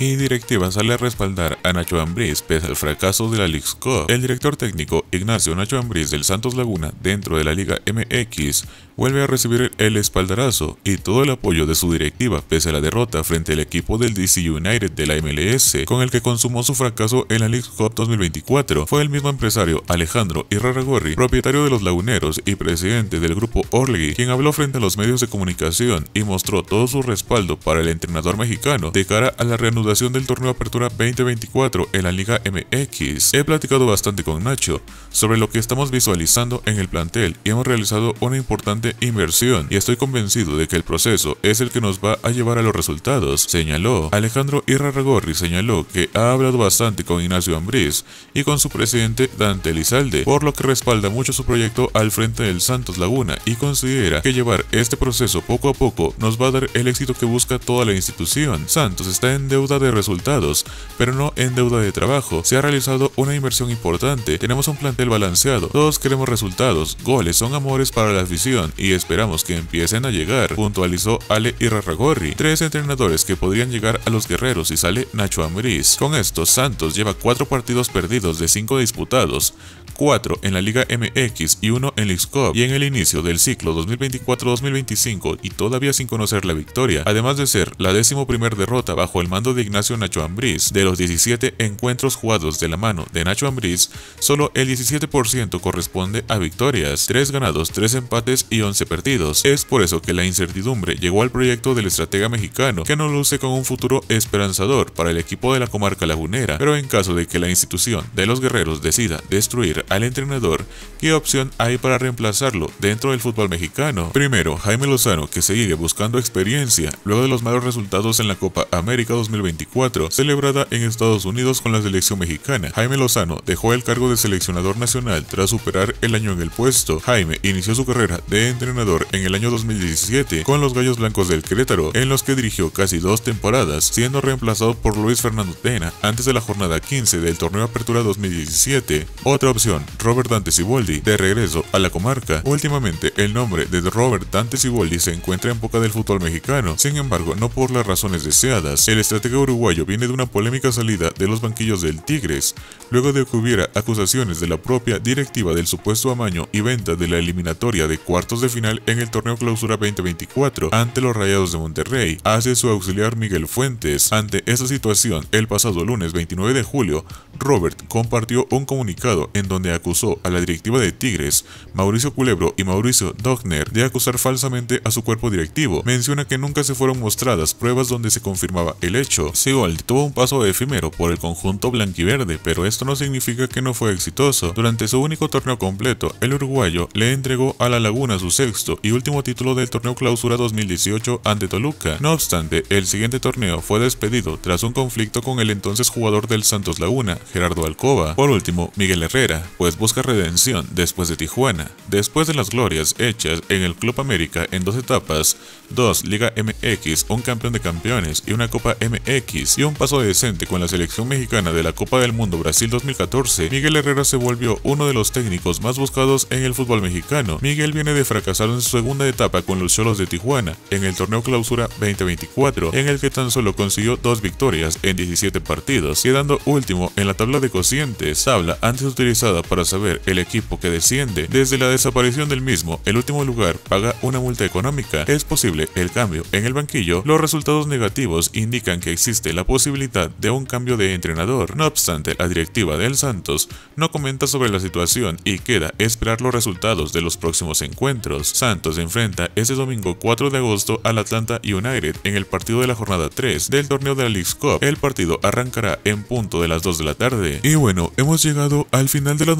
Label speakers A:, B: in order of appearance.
A: y directiva sale a respaldar a Nacho Ambriz pese al fracaso de la League's El director técnico Ignacio Nacho Ambriz del Santos Laguna dentro de la Liga MX vuelve a recibir el espaldarazo y todo el apoyo de su directiva pese a la derrota frente al equipo del DC United de la MLS, con el que consumó su fracaso en la League 2024. Fue el mismo empresario Alejandro Irraragorri, propietario de los Laguneros y presidente del grupo Orlegui, quien habló frente a los medios de comunicación y mostró todo su respaldo para el entrenador mexicano de cara a la reanudación del torneo Apertura 2024 en la Liga MX. He platicado bastante con Nacho sobre lo que estamos visualizando en el plantel y hemos realizado una importante inversión y estoy convencido de que el proceso es el que nos va a llevar a los resultados, señaló. Alejandro Irarragorri señaló que ha hablado bastante con Ignacio Ambriz y con su presidente Dante Lizalde por lo que respalda mucho su proyecto al frente del Santos Laguna y considera que llevar este proceso poco a poco nos va a dar el éxito que busca toda la institución. Santos está en deuda de resultados, pero no en deuda de trabajo. Se ha realizado una inversión importante, tenemos un plantel balanceado, todos queremos resultados, goles son amores para la afición y esperamos que empiecen a llegar, puntualizó Ale Irarragorri, tres entrenadores que podrían llegar a los guerreros y sale Nacho Ambriz. Con esto, Santos lleva cuatro partidos perdidos de cinco disputados, 4 en la Liga MX y 1 en League Cup y en el inicio del ciclo 2024-2025 y todavía sin conocer la victoria, además de ser la décimo primer derrota bajo el mando de Ignacio Nacho Ambriz. De los 17 encuentros jugados de la mano de Nacho Ambriz, solo el 17% corresponde a victorias, 3 ganados, 3 empates y 11 perdidos. Es por eso que la incertidumbre llegó al proyecto del estratega mexicano, que no luce con un futuro esperanzador para el equipo de la comarca lagunera, pero en caso de que la institución de los guerreros decida destruir al entrenador, ¿qué opción hay para reemplazarlo dentro del fútbol mexicano? Primero, Jaime Lozano, que sigue buscando experiencia luego de los malos resultados en la Copa América 2024, celebrada en Estados Unidos con la selección mexicana. Jaime Lozano dejó el cargo de seleccionador nacional tras superar el año en el puesto. Jaime inició su carrera de entrenador en el año 2017 con los Gallos Blancos del Querétaro, en los que dirigió casi dos temporadas, siendo reemplazado por Luis Fernando Tena antes de la jornada 15 del torneo Apertura 2017. Otra opción Robert Dante Siboldi, de regreso a la comarca. Últimamente, el nombre de Robert Dante Ciboldi se encuentra en boca del fútbol mexicano, sin embargo, no por las razones deseadas. El estratega uruguayo viene de una polémica salida de los banquillos del Tigres, luego de que hubiera acusaciones de la propia directiva del supuesto amaño y venta de la eliminatoria de cuartos de final en el torneo Clausura 2024 ante los Rayados de Monterrey, hace su auxiliar Miguel Fuentes. Ante esa situación, el pasado lunes 29 de julio, Robert compartió un comunicado en donde acusó a la directiva de Tigres, Mauricio Culebro y Mauricio Dogner, de acusar falsamente a su cuerpo directivo. Menciona que nunca se fueron mostradas pruebas donde se confirmaba el hecho. Seold tuvo un paso efímero por el conjunto blanquiverde, pero esto no significa que no fue exitoso. Durante su único torneo completo, el uruguayo le entregó a la Laguna su sexto y último título del torneo clausura 2018 ante Toluca. No obstante, el siguiente torneo fue despedido tras un conflicto con el entonces jugador del Santos Laguna, Gerardo Alcoba. Por último, Miguel Herrera, pues busca redención después de Tijuana. Después de las glorias hechas en el Club América en dos etapas, dos Liga MX, un campeón de campeones y una Copa MX y un paso decente con la selección mexicana de la Copa del Mundo Brasil 2014, Miguel Herrera se volvió uno de los técnicos más buscados en el fútbol mexicano. Miguel viene de fracasar en su segunda etapa con los Cholos de Tijuana en el torneo Clausura 2024, en el que tan solo consiguió dos victorias en 17 partidos, quedando último en la tabla de cocientes, tabla antes utilizada para saber el equipo que desciende, desde la desaparición del mismo, el último lugar paga una multa económica. Es posible el cambio en el banquillo. Los resultados negativos indican que existe la posibilidad de un cambio de entrenador. No obstante, la directiva del Santos no comenta sobre la situación y queda esperar los resultados de los próximos encuentros. Santos enfrenta este domingo 4 de agosto al Atlanta United en el partido de la jornada 3 del torneo de la League's Cup. El partido arrancará en punto de las 2 de la tarde. Y bueno, hemos llegado al final de la